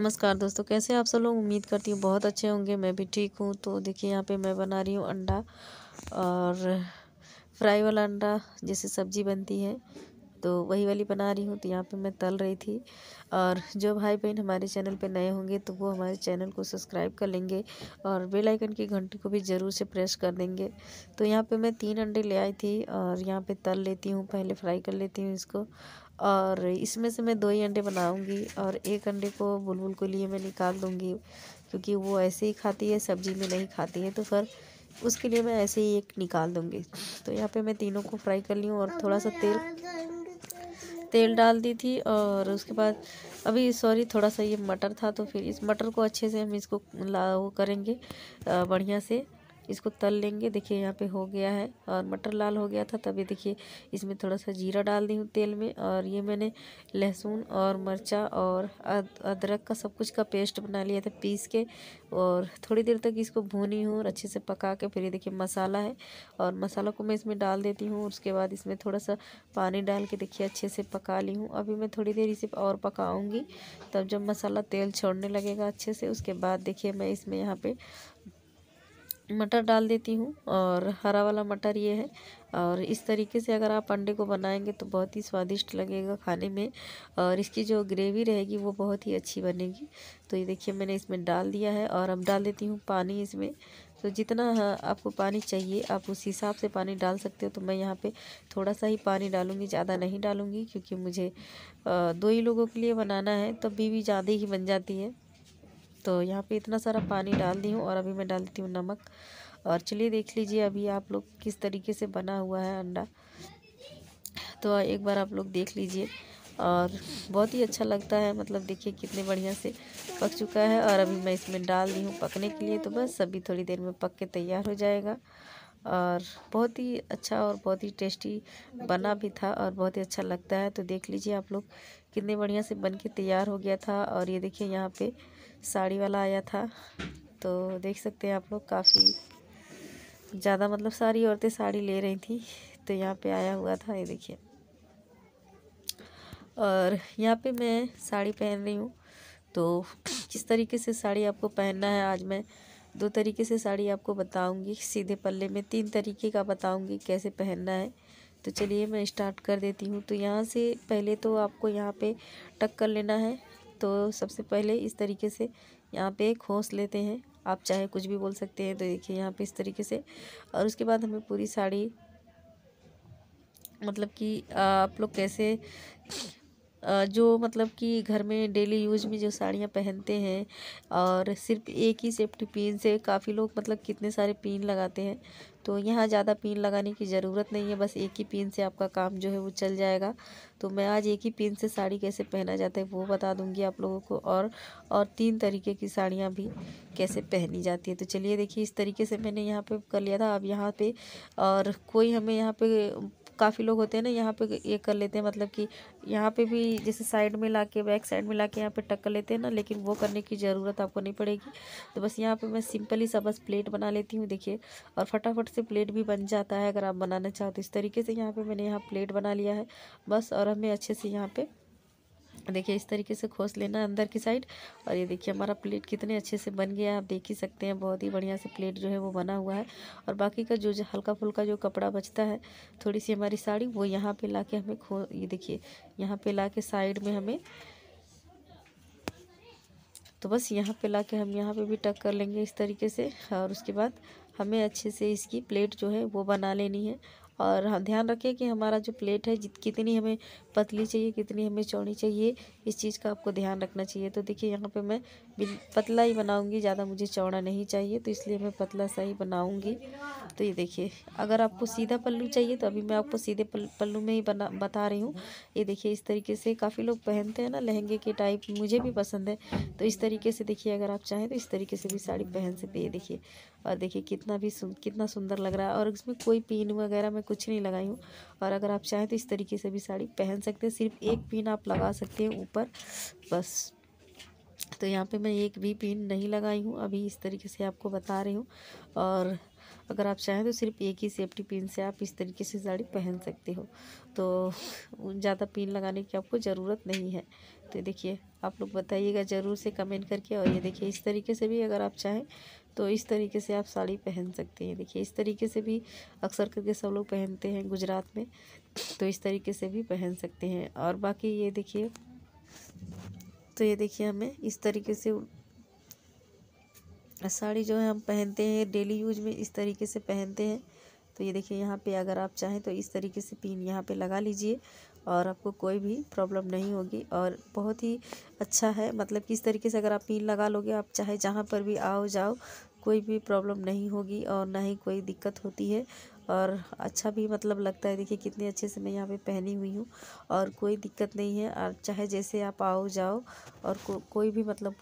नमस्कार दोस्तों कैसे आप सब लोग उम्मीद करती हूँ बहुत अच्छे होंगे मैं भी ठीक हूँ तो देखिए यहाँ पे मैं बना रही हूँ अंडा और फ्राई वाला अंडा जैसे सब्जी बनती है तो वही वाली बना रही हूँ तो यहाँ पे मैं तल रही थी और जो भाई बहन हमारे चैनल पे नए होंगे तो वो हमारे चैनल को सब्सक्राइब कर लेंगे और बेल आइकन की घंटी को भी ज़रूर से प्रेस कर देंगे तो यहाँ पे मैं तीन अंडे ले आई थी और यहाँ पे तल लेती हूँ पहले फ्राई कर लेती हूँ इसको और इसमें से मैं दो ही अंडे बनाऊंगी और एक अंडे को बुलबुल के लिए मैं निकाल दूंगी क्योंकि वो ऐसे ही खाती है सब्जी में नहीं खाती है तो फिर उसके लिए मैं ऐसे ही एक निकाल दूंगी तो यहाँ पे मैं तीनों को फ्राई कर ली हूँ और थोड़ा सा तेल तेल डाल दी थी और उसके बाद अभी सॉरी थोड़ा सा ये मटर था तो फिर इस मटर को अच्छे से हम इसको ला वो करेंगे बढ़िया से इसको तल लेंगे देखिए यहाँ पे हो गया है और मटर लाल हो गया था तभी देखिए इसमें थोड़ा सा जीरा डाल दी हूँ तेल में और ये मैंने लहसुन और मिर्चा और अदरक का सब कुछ का पेस्ट बना लिया था पीस के और थोड़ी देर तक इसको भूनी हूँ और अच्छे से पका के फिर ये देखिए मसाला है और मसाला को मैं इसमें डाल देती हूँ उसके बाद इसमें थोड़ा सा पानी डाल के देखिए अच्छे से पका ली हूँ अभी मैं थोड़ी देर इसे और पकाऊँगी तब जब मसाला तेल छोड़ने लगेगा अच्छे से उसके बाद देखिए मैं इसमें यहाँ पर मटर डाल देती हूँ और हरा वाला मटर ये है और इस तरीके से अगर आप अंडे को बनाएंगे तो बहुत ही स्वादिष्ट लगेगा खाने में और इसकी जो ग्रेवी रहेगी वो बहुत ही अच्छी बनेगी तो ये देखिए मैंने इसमें डाल दिया है और अब डाल देती हूँ पानी इसमें तो जितना हाँ, आपको पानी चाहिए आप उस हिसाब से पानी डाल सकते हो तो मैं यहाँ पे थोड़ा सा ही पानी डालूँगी ज़्यादा नहीं डालूँगी क्योंकि मुझे दो ही लोगों के लिए बनाना है तो बीवी ज़्यादा ही बन जाती है तो यहाँ पे इतना सारा पानी डाल दी हूँ और अभी मैं डाल देती हूँ नमक और चलिए देख लीजिए अभी आप लोग किस तरीके से बना हुआ है अंडा तो एक बार आप लोग देख लीजिए और बहुत ही अच्छा लगता है मतलब देखिए कितने बढ़िया से पक चुका है और अभी मैं इसमें डाल दी हूँ पकने के लिए तो बस अभी थोड़ी देर में पक के तैयार हो जाएगा और बहुत ही अच्छा और बहुत ही टेस्टी बना भी था और बहुत ही अच्छा लगता है तो देख लीजिए आप लोग कितने बढ़िया से बन के तैयार हो गया था और ये देखिए यहाँ पे साड़ी वाला आया था तो देख सकते हैं आप लोग काफ़ी ज़्यादा मतलब सारी औरतें साड़ी ले रही थी तो यहाँ पे आया हुआ था ये देखिए और यहाँ पे मैं साड़ी पहन रही हूँ तो किस तरीके से साड़ी आपको पहनना है आज मैं दो तरीके से साड़ी आपको बताऊंगी सीधे पल्ले में तीन तरीके का बताऊंगी कैसे पहनना है तो चलिए मैं स्टार्ट कर देती हूँ तो यहाँ से पहले तो आपको यहाँ पे टक कर लेना है तो सबसे पहले इस तरीके से यहाँ पे खोस लेते हैं आप चाहे कुछ भी बोल सकते हैं तो देखिए यहाँ पे इस तरीके से और उसके बाद हमें पूरी साड़ी मतलब कि आप लोग कैसे जो मतलब कि घर में डेली यूज में जो साड़ियाँ पहनते हैं और सिर्फ एक ही सेफ्टी पिन से काफ़ी लोग मतलब कितने सारे पिन लगाते हैं तो यहाँ ज़्यादा पिन लगाने की ज़रूरत नहीं है बस एक ही पिन से आपका काम जो है वो चल जाएगा तो मैं आज एक ही पिन से साड़ी कैसे पहना जाता है वो बता दूँगी आप लोगों को और और तीन तरीके की साड़ियाँ भी कैसे पहनी जाती है तो चलिए देखिए इस तरीके से मैंने यहाँ पे कर लिया था अब यहाँ पे और कोई हमें यहाँ पे काफ़ी लोग होते हैं ना यहाँ पे ये कर लेते हैं मतलब कि यहाँ पे भी जैसे साइड में ला के बैक साइड में ला के यहाँ पे टक कर लेते हैं ना लेकिन वो करने की ज़रूरत आपको नहीं पड़ेगी तो बस यहाँ पे मैं सिंपली सा बस प्लेट बना लेती हूँ देखिए और फटाफट से प्लेट भी बन जाता है अगर आप बनाना चाहो तो इस तरीके से यहाँ पर मैंने यहाँ प्लेट बना लिया है बस और हमें अच्छे से यहाँ पर देखिए इस तरीके से खोस लेना अंदर की साइड और ये देखिए हमारा प्लेट कितने अच्छे से बन गया आप देख ही सकते हैं बहुत ही बढ़िया से प्लेट जो है वो बना हुआ है और बाकी का जो हल्का फुल्का जो कपड़ा बचता है थोड़ी सी हमारी साड़ी वो यहाँ पे ला के हमें खो ये देखिए यहाँ पे ला के साइड में हमें तो बस यहाँ पे ला के हम यहाँ पर भी टक कर लेंगे इस तरीके से और उसके बाद हमें अच्छे से इसकी प्लेट जो है वो बना लेनी है और हाँ ध्यान रखें कि हमारा जो प्लेट है जित कितनी हमें पतली चाहिए कितनी हमें चौड़ी चाहिए इस चीज़ का आपको ध्यान रखना चाहिए तो देखिए यहाँ पे मैं पतला ही बनाऊंगी ज़्यादा मुझे चौड़ा नहीं चाहिए तो इसलिए मैं पतला सा ही बनाऊंगी तो ये देखिए अगर आपको सीधा पल्लू चाहिए तो अभी मैं आपको सीधे पल्लू में ही बना बता रही हूँ ये देखिए इस तरीके से काफ़ी लोग पहनते हैं ना लहंगे के टाइप मुझे भी पसंद है तो इस तरीके से देखिए अगर आप चाहें तो इस तरीके से भी साड़ी पहन सकते हैं देखिए और देखिए कितना भी कितना सुंदर लग रहा है और इसमें कोई पिन वगैरह में कुछ नहीं लगाई हूँ और अगर आप चाहें तो इस तरीके से भी साड़ी पहन सकते हैं सिर्फ एक पिन आप लगा सकते हैं ऊपर बस तो यहाँ पे मैं एक भी पिन नहीं लगाई हूँ अभी इस तरीके से आपको बता रही हूँ और अगर आप चाहें तो सिर्फ एक ही सेफ्टी पिन से आप इस तरीके से साड़ी पहन सकते हो तो ज़्यादा पिन लगाने की आपको ज़रूरत नहीं है तो देखिए आप लोग बताइएगा ज़रूर से कमेंट करके और ये देखिए इस तरीके से भी अगर आप चाहें तो इस तरीके से आप साड़ी पहन सकते हैं देखिए इस तरीके से भी अक्सर करके सब लोग पहनते हैं गुजरात में तो इस तरीके से भी पहन सकते हैं और बाकी ये देखिए तो ये देखिए हमें इस तरीके से साड़ी जो है हम पहनते हैं डेली यूज में इस तरीके से पहनते हैं तो ये देखिए यहाँ पे अगर आप चाहें तो इस तरीके से पिन यहाँ पे लगा लीजिए और आपको कोई भी प्रॉब्लम नहीं होगी और बहुत ही अच्छा है मतलब कि इस तरीके से अगर आप पिन लगा लोगे आप चाहे जहाँ पर भी आओ जाओ कोई भी प्रॉब्लम नहीं होगी और ना ही कोई दिक्कत होती है और अच्छा भी मतलब लगता है देखिए कितने अच्छे से मैं यहाँ पे पहनी हुई हूँ और कोई दिक्कत नहीं है और चाहे जैसे आप आओ जाओ और को, कोई भी मतलब